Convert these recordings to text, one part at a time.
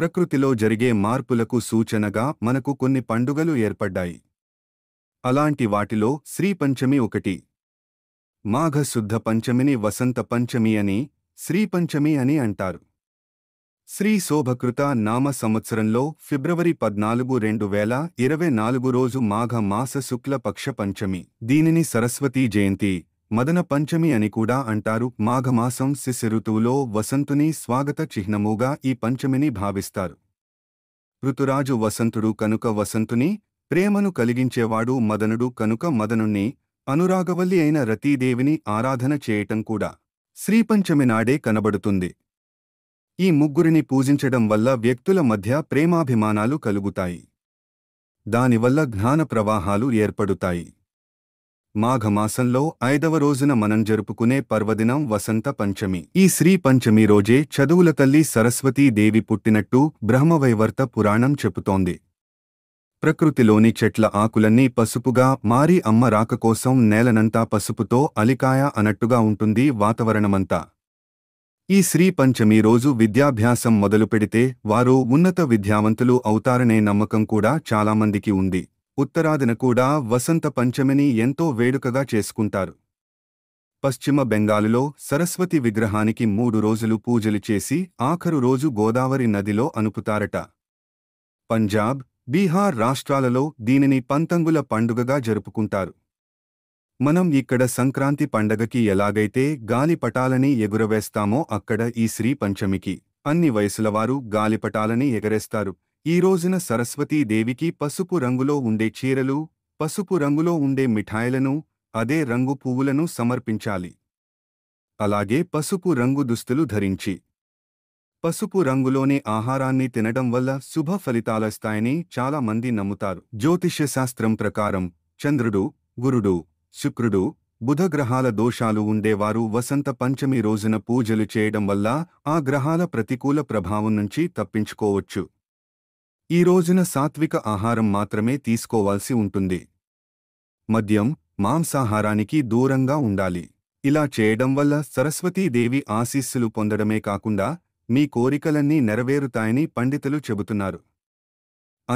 ప్రకృతిలో జరిగే మార్పులకు సూచనగా మనకు కొన్ని పండుగలు ఏర్పడ్డాయి అలాంటి వాటిలో శ్రీపంచమి ఒకటి మాఘశుద్ధ పంచమిని వసంత పంచమి అని శ్రీపంచమి అని అంటారు శ్రీ శోభకృత నామ సంవత్సరంలో ఫిబ్రవరి పద్నాలుగు రెండు వేల ఇరవై నాలుగు రోజు మాఘ మాస శుక్ల పక్ష పంచమి దీనిని సరస్వతీ జయంతి మదన పంచమి అని కూడా అంటారు మాఘమాసం శిశి ఋతువులో వసంతుని స్వాగత చిహ్నముగా ఈ పంచమిని భావిస్తారు ఋతురాజు వసంతుడు కనుక వసంతుని ప్రేమను కలిగించేవాడు మదనుడు కనుక మదనుణ్ణి అనురాగవల్లి అయిన రతీదేవిని ఆరాధన చేయటం కూడా శ్రీపంచమి నాడే కనబడుతుంది ఈ ముగ్గురిని పూజించడం వల్ల వ్యక్తుల మధ్య ప్రేమాభిమానాలు కలుగుతాయి దానివల్ల జ్ఞాన ప్రవాహాలు ఏర్పడుతాయి మాఘమాసంలో ఐదవ రోజున మనం జరుపుకునే పర్వదినం వసంత పంచమి ఈ శ్రీ పంచమి రోజే చదువుల తల్లి దేవి పుట్టినట్టు బ్రహ్మవైవర్త పురాణం చెబుతోంది ప్రకృతిలోని చెట్ల ఆకులన్నీ పసుపుగా మారి అమ్మ రాక కోసం నేలనంతా పసుపుతో అలికాయ అనట్టుగా ఉంటుంది వాతావరణమంతా ఈ శ్రీ పంచమి రోజు విద్యాభ్యాసం మొదలుపెడితే వారు ఉన్నత విద్యావంతులు అవుతారనే నమ్మకం కూడా చాలామందికి ఉంది ఉత్తరాదిన కూడా వసంత పంచమిని ఎంతో వేడుకగా చేసుకుంటారు పశ్చిమ బెంగాలులో సరస్వతి విగ్రహానికి మూడు రోజులు పూజలు చేసి ఆఖరు రోజు గోదావరి నదిలో అనుపుతారట పంజాబ్ బీహార్ రాష్ట్రాలలో దీనిని పంతంగుల పండుగగా జరుపుకుంటారు మనం ఇక్కడ సంక్రాంతి పండగకి ఎలాగైతే గాలిపటాలని ఎగురవేస్తామో అక్కడ ఈ శ్రీ పంచమికి అన్ని వయసులవారు గాలిపటాలని ఎగరేస్తారు ఈ రోజున సరస్వతీదేవికి పసుపు రంగులో ఉండే చీరలు పసుపు రంగులో ఉండే మిఠాయిలను అదే రంగు పువ్వులను సమర్పించాలి అలాగే పసుపు రంగు దుస్తులు ధరించి పసుపు రంగులోనే ఆహారాన్ని తినడం వల్ల శుభ ఫలితాలస్తాయని చాలామంది నమ్ముతారు జ్యోతిష్యశాస్త్రం ప్రకారం చంద్రుడు గురుడు శుక్రుడు బుధగ్రహాల దోషాలు ఉండేవారు వసంత పంచమి రోజున పూజలు చేయడం వల్ల ఆ గ్రహాల ప్రతికూల ప్రభావం నుంచి తప్పించుకోవచ్చు ఈ రోజున సాత్విక ఆహారం మాత్రమే తీసుకోవాల్సి ఉంటుంది మద్యం మాంసాహారానికి దూరంగా ఉండాలి ఇలా చేయడం వల్ల సరస్వతీదేవి ఆశీస్సులు పొందడమే కాకుండా మీ కోరికలన్నీ నెరవేరుతాయని పండితులు చెబుతున్నారు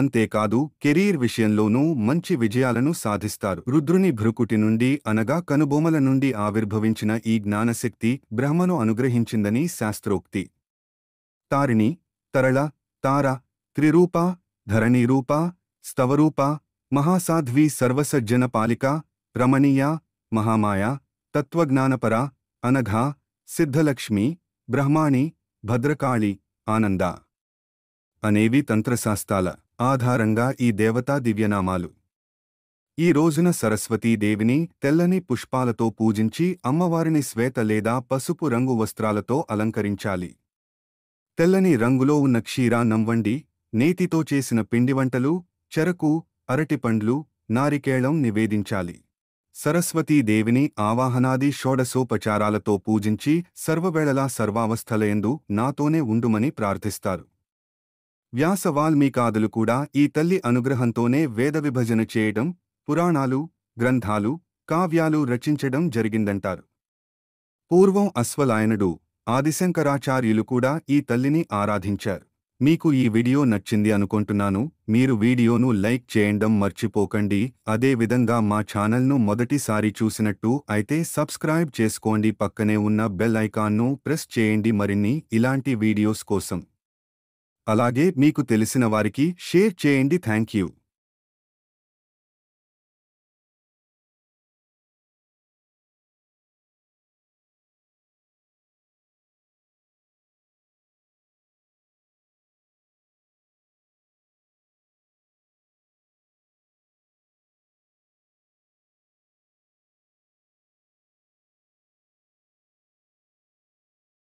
అంతేకాదు కెరీర్ విషయంలోనూ మంచి విజయాలను సాధిస్తారు రుద్రుని భృకుటి నుండి అనగా కనుబొమల నుండి ఆవిర్భవించిన ఈ జ్ఞానశక్తి బ్రహ్మను అనుగ్రహించిందని శాస్త్రోక్తి తారిణి తరళ తార త్రిరూప ధరణీరూప స్తవరూప మహాసాధ్వి సర్వసజ్జన పాలిక రమణీయ మహామాయ తత్వజ్ఞానపర అనఘ సిద్ధలక్ష్మి బ్రహ్మాణి భద్రకాళి ఆనంద అనేవి తంత్రశాస్త్రాల ఆధారంగా ఈ దేవతా దివ్యనామాలు ఈ రోజున సరస్వతీదేవిని తెల్లని పుష్పాలతో పూజించి అమ్మవారిని శ్వేత లేదా పసుపు రంగు వస్త్రాలతో అలంకరించాలి తెల్లని రంగులో ఉన్న క్షీరా నంవండి నేతితో చేసిన పిండివంటలు చెరకు అరటిపండ్లు నారికేళం నివేదించాలి సరస్వతీదేవిని ఆవాహనాది షోడసోపచారాలతో పూజించి సర్వవేళలా సర్వావస్థలయందు నాతోనే ఉండుమని ప్రార్థిస్తారు వ్యాస వాల్మీకాదులు కూడా ఈ తల్లి అనుగ్రహంతోనే వేదవిభజన చేయడం పురాణాలు గ్రంథాలు కావ్యాలు రచించడం జరిగిందంటారు పూర్వం అశ్వలాయనుడు ఆదిశంకరాచార్యులు కూడా ఈ తల్లిని ఆరాధించారు మీకు ఈ వీడియో నచ్చింది అనుకుంటున్నాను మీరు వీడియోను లైక్ చేయండం మర్చిపోకండి అదేవిధంగా మా ఛానల్ను మొదటిసారి చూసినట్టు అయితే సబ్స్క్రైబ్ చేసుకోండి పక్కనే ఉన్న బెల్ ఐకాన్ను ప్రెస్ చేయండి మరిన్ని ఇలాంటి వీడియోస్ కోసం అలాగే మీకు తెలిసిన వారికి షేర్ చేయండి థ్యాంక్ యూ